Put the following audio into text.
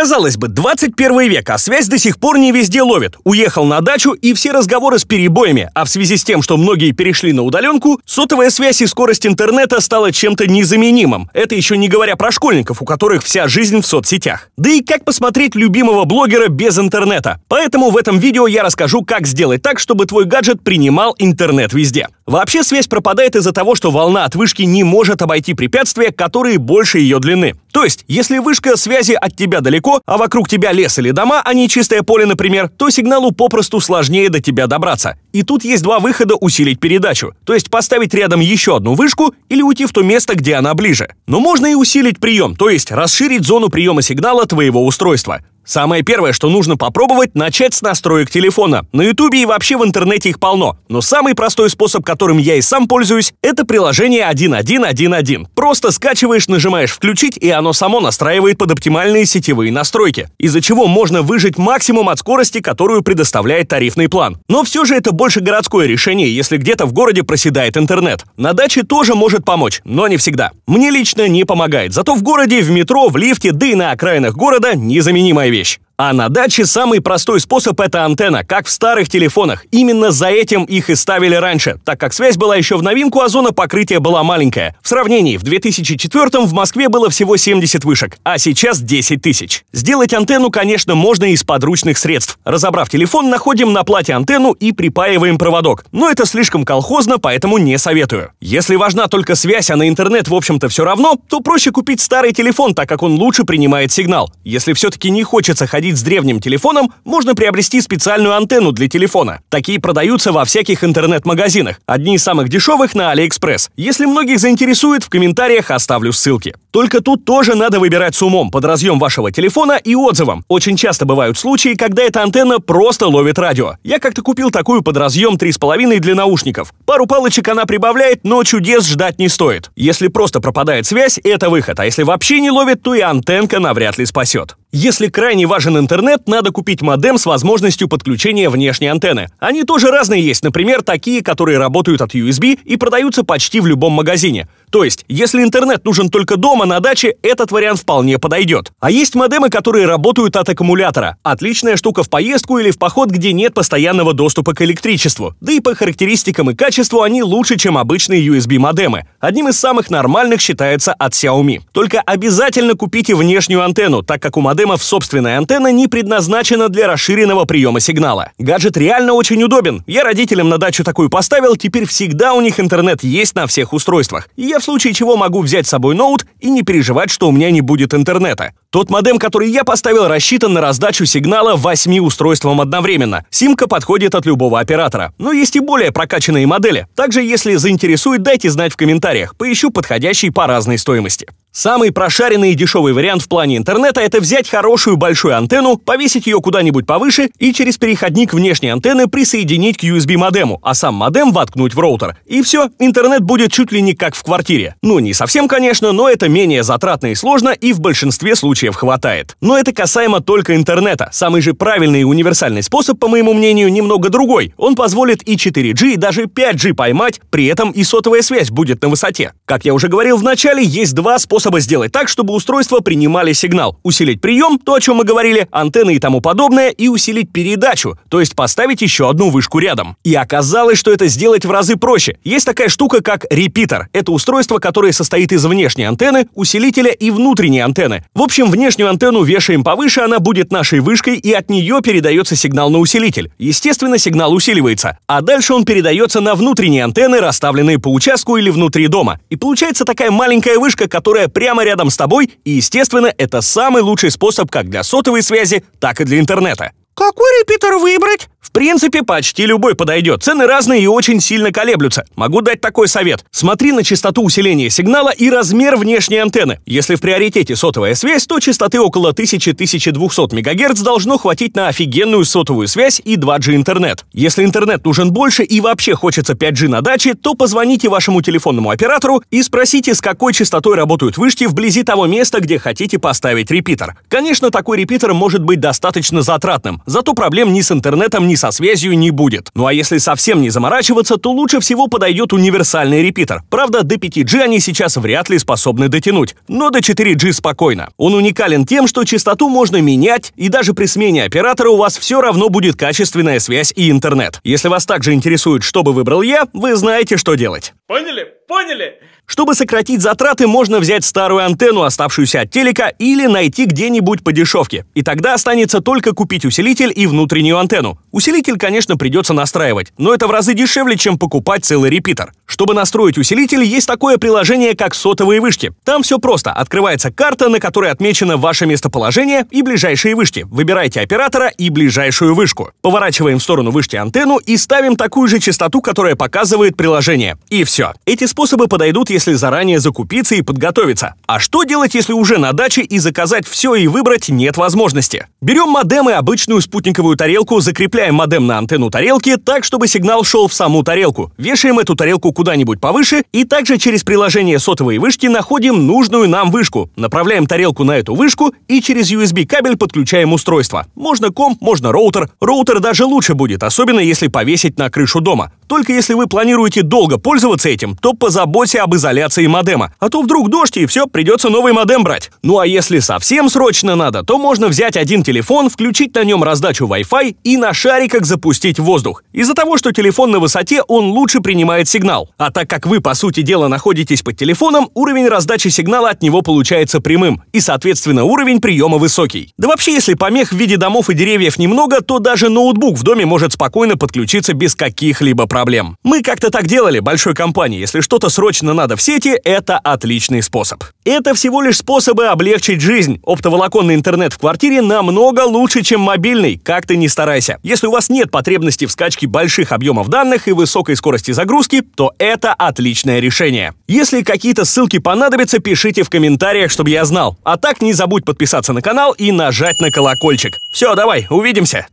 Казалось бы, 21 век, а связь до сих пор не везде ловит. Уехал на дачу и все разговоры с перебоями, а в связи с тем, что многие перешли на удаленку, сотовая связь и скорость интернета стала чем-то незаменимым. Это еще не говоря про школьников, у которых вся жизнь в соцсетях. Да и как посмотреть любимого блогера без интернета? Поэтому в этом видео я расскажу, как сделать так, чтобы твой гаджет принимал интернет везде. Вообще связь пропадает из-за того, что волна от вышки не может обойти препятствия, которые больше ее длины. То есть, если вышка связи от тебя далеко, а вокруг тебя лес или дома, а не чистое поле, например, то сигналу попросту сложнее до тебя добраться. И тут есть два выхода усилить передачу, то есть поставить рядом еще одну вышку или уйти в то место, где она ближе. Но можно и усилить прием, то есть расширить зону приема сигнала твоего устройства. Самое первое, что нужно попробовать, начать с настроек телефона. На ютубе и вообще в интернете их полно. Но самый простой способ, которым я и сам пользуюсь, это приложение 1111. Просто скачиваешь, нажимаешь «Включить», и оно само настраивает под оптимальные сетевые настройки, из-за чего можно выжить максимум от скорости, которую предоставляет тарифный план. Но все же это больше городское решение, если где-то в городе проседает интернет. На даче тоже может помочь, но не всегда. Мне лично не помогает, зато в городе, в метро, в лифте, да и на окраинах города незаменимая вещь вещь. А на даче самый простой способ – это антенна, как в старых телефонах. Именно за этим их и ставили раньше, так как связь была еще в новинку, а зона покрытия была маленькая. В сравнении, в 2004 в Москве было всего 70 вышек, а сейчас 10 тысяч. Сделать антенну, конечно, можно из подручных средств. Разобрав телефон, находим на плате антенну и припаиваем проводок. Но это слишком колхозно, поэтому не советую. Если важна только связь, а на интернет, в общем-то, все равно, то проще купить старый телефон, так как он лучше принимает сигнал. Если все-таки не хочется ходить сравнить с древним телефоном, можно приобрести специальную антенну для телефона. Такие продаются во всяких интернет-магазинах. Одни из самых дешевых на AliExpress. Если многих заинтересует, в комментариях оставлю ссылки. Только тут тоже надо выбирать с умом под разъем вашего телефона и отзывом. Очень часто бывают случаи, когда эта антенна просто ловит радио. Я как-то купил такую под разъем 3,5 для наушников. Пару палочек она прибавляет, но чудес ждать не стоит. Если просто пропадает связь, это выход, а если вообще не ловит, то и антенка навряд ли спасет. Если крайне важен интернет, надо купить модем с возможностью подключения внешней антенны. Они тоже разные есть, например, такие, которые работают от USB и продаются почти в любом магазине. То есть, если интернет нужен только дома, на даче, этот вариант вполне подойдет. А есть модемы, которые работают от аккумулятора. Отличная штука в поездку или в поход, где нет постоянного доступа к электричеству. Да и по характеристикам и качеству они лучше, чем обычные USB-модемы. Одним из самых нормальных считается от Xiaomi. Только обязательно купите внешнюю антенну, так как у модемов собственная антенна не предназначена для расширенного приема сигнала. Гаджет реально очень удобен. Я родителям на дачу такую поставил, теперь всегда у них интернет есть на всех устройствах. И я в случае чего могу взять с собой ноут и не переживать, что у меня не будет интернета. Тот модем, который я поставил, рассчитан на раздачу сигнала 8 устройствам одновременно. Симка подходит от любого оператора. Но есть и более прокачанные модели. Также, если заинтересует, дайте знать в комментариях. Поищу подходящий по разной стоимости. Самый прошаренный и дешевый вариант в плане интернета – это взять хорошую большую антенну, повесить ее куда-нибудь повыше и через переходник внешней антенны присоединить к USB-модему, а сам модем воткнуть в роутер. И все, интернет будет чуть ли не как в квартире. Ну, не совсем, конечно, но это менее затратно и сложно, и в большинстве случаев хватает. Но это касаемо только интернета. Самый же правильный и универсальный способ, по моему мнению, немного другой. Он позволит и 4G, и даже 5G поймать, при этом и сотовая связь будет на высоте. Как я уже говорил в начале, есть два способа способа сделать так, чтобы устройства принимали сигнал, усилить прием, то, о чем мы говорили, антенны и тому подобное, и усилить передачу, то есть поставить еще одну вышку рядом. И оказалось, что это сделать в разы проще. Есть такая штука, как репитер. Это устройство, которое состоит из внешней антенны, усилителя и внутренней антенны. В общем, внешнюю антенну вешаем повыше, она будет нашей вышкой, и от нее передается сигнал на усилитель. Естественно, сигнал усиливается, а дальше он передается на внутренние антенны, расставленные по участку или внутри дома. И получается такая маленькая вышка, которая прямо рядом с тобой, и, естественно, это самый лучший способ как для сотовой связи, так и для интернета. Какой репитер выбрать? В принципе, почти любой подойдет. Цены разные и очень сильно колеблются. Могу дать такой совет. Смотри на частоту усиления сигнала и размер внешней антенны. Если в приоритете сотовая связь, то частоты около 1000-1200 МГц должно хватить на офигенную сотовую связь и 2G интернет. Если интернет нужен больше и вообще хочется 5G на даче, то позвоните вашему телефонному оператору и спросите, с какой частотой работают вышки вблизи того места, где хотите поставить репитер. Конечно, такой репитер может быть достаточно затратным. Зато проблем ни с интернетом, ни со связью не будет. Ну а если совсем не заморачиваться, то лучше всего подойдет универсальный репитер. Правда, до 5G они сейчас вряд ли способны дотянуть, но до 4G спокойно. Он уникален тем, что частоту можно менять, и даже при смене оператора у вас все равно будет качественная связь и интернет. Если вас также интересует, что бы выбрал я, вы знаете, что делать. Поняли? Поняли? Чтобы сократить затраты, можно взять старую антенну, оставшуюся от телека, или найти где-нибудь по дешевке. И тогда останется только купить усилитель и внутреннюю антенну. Усилитель, конечно, придется настраивать, но это в разы дешевле, чем покупать целый репитер. Чтобы настроить усилитель, есть такое приложение, как сотовые вышки. Там все просто. Открывается карта, на которой отмечено ваше местоположение и ближайшие вышки. Выбирайте оператора и ближайшую вышку. Поворачиваем в сторону вышки антенну и ставим такую же частоту, которая показывает приложение. И все. Эти способы подойдут, если если заранее закупиться и подготовиться. А что делать, если уже на даче и заказать все и выбрать нет возможности? Берем модем и обычную спутниковую тарелку, закрепляем модем на антенну тарелки так, чтобы сигнал шел в саму тарелку. Вешаем эту тарелку куда-нибудь повыше и также через приложение сотовой вышки находим нужную нам вышку. Направляем тарелку на эту вышку и через USB кабель подключаем устройство. Можно комп, можно роутер. Роутер даже лучше будет, особенно если повесить на крышу дома. Только если вы планируете долго пользоваться этим, то позаботься об изоляции модема. А то вдруг дождь и все, придется новый модем брать. Ну а если совсем срочно надо, то можно взять один телефон, включить на нем раздачу Wi-Fi и на шариках запустить воздух. Из-за того, что телефон на высоте, он лучше принимает сигнал. А так как вы, по сути дела, находитесь под телефоном, уровень раздачи сигнала от него получается прямым, и, соответственно, уровень приема высокий. Да вообще, если помех в виде домов и деревьев немного, то даже ноутбук в доме может спокойно подключиться без каких-либо проблем проблем. Мы как-то так делали, большой компании. Если что-то срочно надо в сети, это отличный способ. Это всего лишь способы облегчить жизнь. Оптоволоконный интернет в квартире намного лучше, чем мобильный, как ты не старайся. Если у вас нет потребности в скачке больших объемов данных и высокой скорости загрузки, то это отличное решение. Если какие-то ссылки понадобятся, пишите в комментариях, чтобы я знал. А так не забудь подписаться на канал и нажать на колокольчик. Все, давай, увидимся!